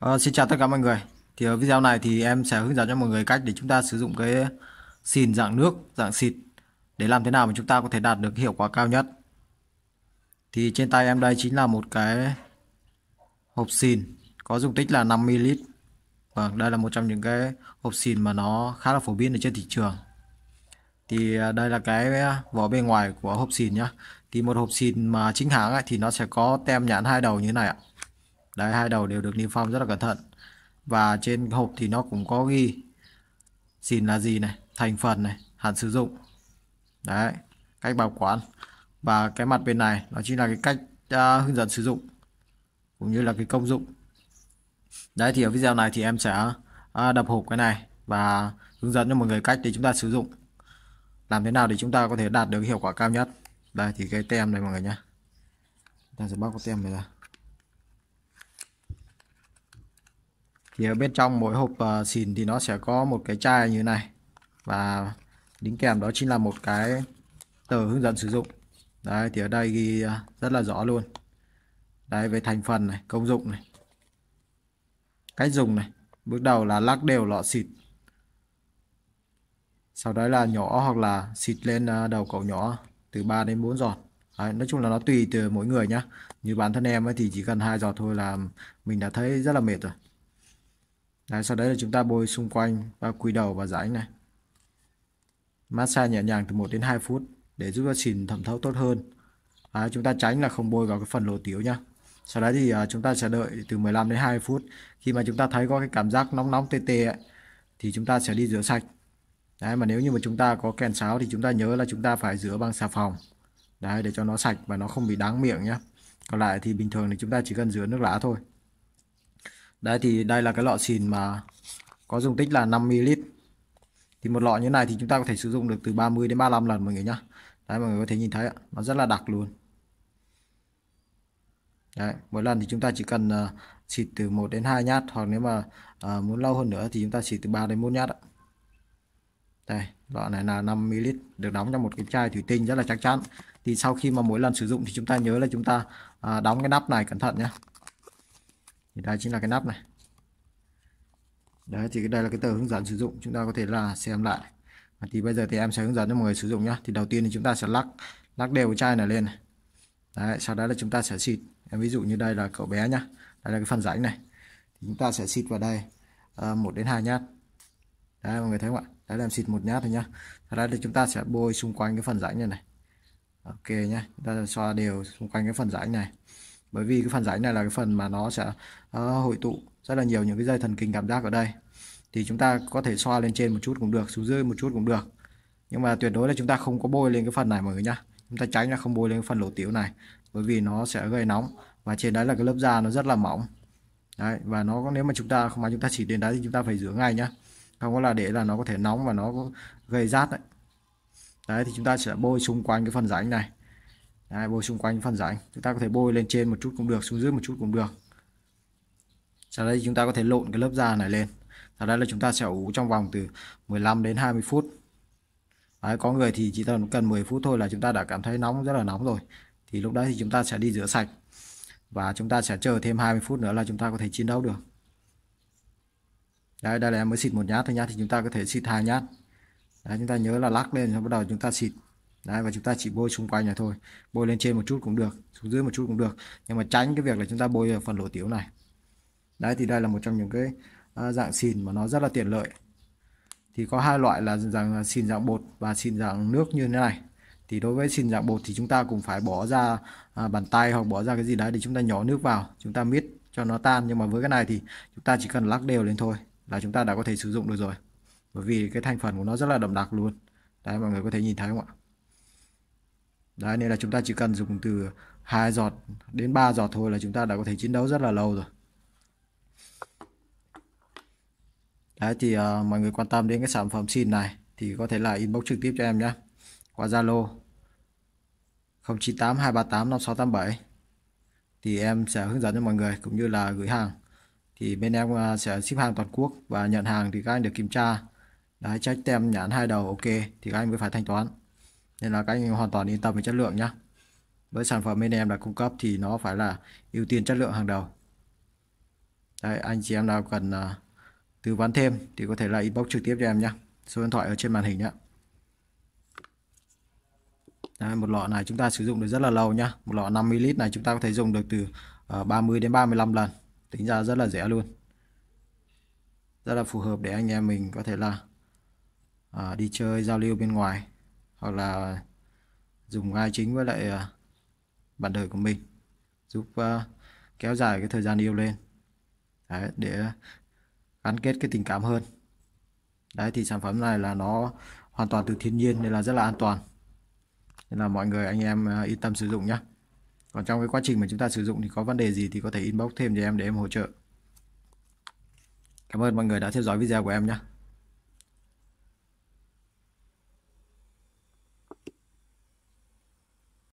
À, xin chào tất cả mọi người thì ở video này thì em sẽ hướng dẫn cho mọi người cách để chúng ta sử dụng cái xìn dạng nước dạng xịt để làm thế nào mà chúng ta có thể đạt được hiệu quả cao nhất thì trên tay em đây chính là một cái hộp xìn có dung tích là 5ml và vâng, đây là một trong những cái hộp xìn mà nó khá là phổ biến ở trên thị trường thì à, đây là cái vỏ bên ngoài của hộp xìn nhá thì một hộp xìn mà chính hãng ấy, thì nó sẽ có tem nhãn hai đầu như thế này ạ đấy hai đầu đều được niêm phong rất là cẩn thận và trên hộp thì nó cũng có ghi xin là gì này thành phần này hạn sử dụng đấy cách bảo quản và cái mặt bên này nó chính là cái cách uh, hướng dẫn sử dụng cũng như là cái công dụng đấy thì ở video này thì em sẽ uh, đập hộp cái này và hướng dẫn cho mọi người cách để chúng ta sử dụng làm thế nào để chúng ta có thể đạt được hiệu quả cao nhất đây thì cái tem này mọi người nhé ta sẽ bóc cái tem này ra thì ở bên trong mỗi hộp uh, ờ, xìn thì nó sẽ có một cái chai như này và đính kèm đó chính là một cái tờ hướng dẫn sử dụng đấy thì ở đây ghi ờ, rất là rõ luôn đấy về thành phần này công dụng này cách dùng này bước đầu là lắc đều lọ xịt sau đó là nhỏ hoặc là xịt lên ờ, đầu cậu nhỏ từ 3 đến 4 giọt Đấy, nói chung là nó tùy từ mỗi người nhá như bản thân em ấy thì chỉ cần hai giọt thôi là mình đã thấy rất là mệt rồi Đấy, sau đấy là chúng ta bôi xung quanh và quỳ đầu và rãnh này. Massage nhẹ nhàng từ 1 đến 2 phút để giúp cho xỉn thẩm thấu tốt hơn. Đấy, chúng ta tránh là không bôi vào cái phần lỗ tiểu nhá. Sau đấy thì à, chúng ta sẽ đợi từ 15 đến 20 phút. Khi mà chúng ta thấy có cái cảm giác nóng nóng tê tê ấy, thì chúng ta sẽ đi rửa sạch. Đấy mà nếu như mà chúng ta có kèn sáo thì chúng ta nhớ là chúng ta phải rửa bằng xà phòng. Đấy để cho nó sạch và nó không bị đáng miệng nhá. Còn lại thì bình thường thì chúng ta chỉ cần rửa nước lá thôi. Đấy thì đây là cái lọ xìn mà có dung tích là 5ml Thì một lọ như này thì chúng ta có thể sử dụng được từ 30 đến 35 lần mọi người nhá Đấy mọi người có thể nhìn thấy ạ, nó rất là đặc luôn Đấy, mỗi lần thì chúng ta chỉ cần uh, xịt từ 1 đến 2 nhát hoặc nếu mà uh, muốn lâu hơn nữa thì chúng ta xịt từ 3 đến 4 nhát ạ. Đây, lọ này là 5ml được đóng trong một cái chai thủy tinh rất là chắc chắn. Thì sau khi mà mỗi lần sử dụng thì chúng ta nhớ là chúng ta uh, đóng cái nắp này cẩn thận nhé thì đây chính là cái nắp này đấy thì đây là cái tờ hướng dẫn sử dụng chúng ta có thể là xem lại và thì bây giờ thì em sẽ hướng dẫn cho mọi người sử dụng nhá thì đầu tiên thì chúng ta sẽ lắc lắc đều chai này lên đấy sau đó là chúng ta sẽ xịt em ví dụ như đây là cậu bé nhá đây là cái phần rãnh này thì chúng ta sẽ xịt vào đây ờ, một đến hai nhát đấy mọi người thấy không ạ đấy là em xịt một nhát thôi nhá sau đó thì chúng ta sẽ bôi xung quanh cái phần rãnh này này ok nhá chúng ta sẽ xoa đều xung quanh cái phần rãnh này bởi vì cái phần rãnh này là cái phần mà nó sẽ uh, hội tụ rất là nhiều những cái dây thần kinh cảm giác ở đây thì chúng ta có thể xoa lên trên một chút cũng được xuống dưới một chút cũng được nhưng mà tuyệt đối là chúng ta không có bôi lên cái phần này mọi người nhá chúng ta tránh là không bôi lên cái phần lỗ tiểu này bởi vì nó sẽ gây nóng và trên đấy là cái lớp da nó rất là mỏng đấy và nó nếu mà chúng ta không mà chúng ta chỉ đến đấy thì chúng ta phải rửa ngay nhá không có là để là nó có thể nóng và nó gây rát đấy đấy thì chúng ta sẽ bôi xung quanh cái phần rãnh này đây bôi xung quanh phần rãnh chúng ta có thể bôi lên trên một chút cũng được xuống dưới một chút cũng được sau đây chúng ta có thể lộn cái lớp da này lên sau đây là chúng ta sẽ ủ trong vòng từ 15 đến 20 phút đấy, có người thì chỉ cần cần 10 phút thôi là chúng ta đã cảm thấy nóng rất là nóng rồi thì lúc đấy thì chúng ta sẽ đi rửa sạch và chúng ta sẽ chờ thêm 20 phút nữa là chúng ta có thể chiến đấu được đây đây là em mới xịt một nhát thôi nhá thì chúng ta có thể xịt hai nhát đấy, chúng ta nhớ là lắc lên rồi bắt đầu chúng ta xịt Đấy, và chúng ta chỉ bôi xung quanh này thôi bôi lên trên một chút cũng được xuống dưới một chút cũng được nhưng mà tránh cái việc là chúng ta bôi phần lỗ tiểu này đấy thì đây là một trong những cái à, dạng xìn mà nó rất là tiện lợi thì có hai loại là dạng à, xìn dạng bột và xìn dạng nước như thế này thì đối với xìn dạng bột thì chúng ta cũng phải bỏ ra à, bàn tay hoặc bỏ ra cái gì đấy để chúng ta nhỏ nước vào chúng ta miết cho nó tan nhưng mà với cái này thì chúng ta chỉ cần lắc đều lên thôi là chúng ta đã có thể sử dụng được rồi bởi vì cái thành phần của nó rất là đậm đặc luôn đấy mọi người có thể nhìn thấy không ạ đấy nên là chúng ta chỉ cần dùng từ hai giọt đến 3 giọt thôi là chúng ta đã có thể chiến đấu rất là lâu rồi đấy thì uh, mọi người quan tâm đến cái sản phẩm xin này thì có thể là inbox trực tiếp cho em nhé qua Zalo 0982385687 thì em sẽ hướng dẫn cho mọi người cũng như là gửi hàng thì bên em ờ, sẽ ship hàng toàn quốc và nhận hàng thì các anh được kiểm tra đấy check tem nhãn hai đầu ok thì các anh mới phải thanh toán nên là các anh hoàn toàn yên tâm về chất lượng nhé với sản phẩm bên em là cung cấp thì nó phải là ưu tiên chất lượng hàng đầu Đây, anh chị em nào cần uh, tư vấn thêm thì có thể là inbox trực tiếp cho em nhé số điện thoại ở trên màn hình nhé Đấy, một lọ này chúng ta sử dụng được rất là lâu nhá một lọ 5ml này chúng ta có thể dùng được từ uh, à, 30 đến 35 lần tính ra rất là rẻ luôn rất là phù hợp để anh em mình có thể là uh, đi chơi giao lưu bên ngoài hoặc là dùng gai chính với lại à, bạn đời của mình giúp à, kéo dài cái thời gian yêu lên đấy, để gắn kết cái tình cảm hơn đấy thì sản phẩm này là nó hoàn toàn từ thiên nhiên nên là rất là an toàn nên là mọi người anh em à, yên tâm sử dụng nhé còn trong cái quá trình mà chúng ta sử dụng thì có vấn đề gì thì có thể inbox thêm cho em để em hỗ trợ cảm ơn mọi người đã theo dõi video của em nhé